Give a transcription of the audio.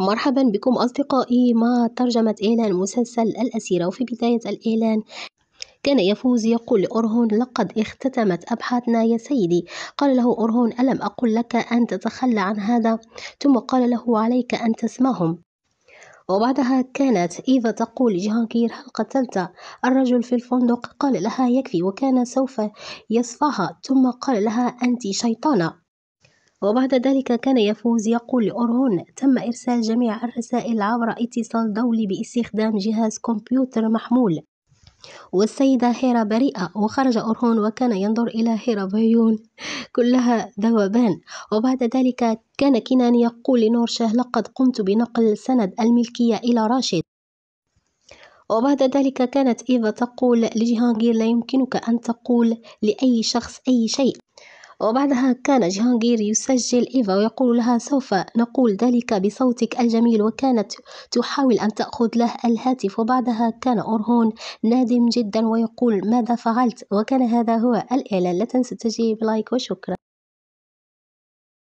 مرحبا بكم أصدقائي مع ترجمة إعلان مسلسل الأسيرة وفي بداية الإعلان كان يفوز يقول لأرهون لقد اختتمت أبحاثنا يا سيدي قال له أرهون ألم أقل لك أن تتخلى عن هذا ثم قال له عليك أن تسمعهم وبعدها كانت إيفا تقول لجهانكير هل قتلت الرجل في الفندق قال لها يكفي وكان سوف يصفها ثم قال لها أنت شيطانة وبعد ذلك كان يفوز يقول لأورون تم إرسال جميع الرسائل عبر اتصال دولي باستخدام جهاز كمبيوتر محمول والسيدة هيرا بريئة وخرج أورهون وكان ينظر إلى هيرا بعيون كلها ذوبان وبعد ذلك كان كنان يقول لنورشه لقد قمت بنقل سند الملكية إلى راشد وبعد ذلك كانت إيفا تقول لجهانجير لا يمكنك أن تقول لأي شخص أي شيء وبعدها كان جهانجير يسجل إيفا ويقول لها سوف نقول ذلك بصوتك الجميل وكانت تحاول أن تأخذ له الهاتف وبعدها كان أورهون نادم جدا ويقول ماذا فعلت وكان هذا هو الإعلان لا تنسى تجيب لايك وشكرا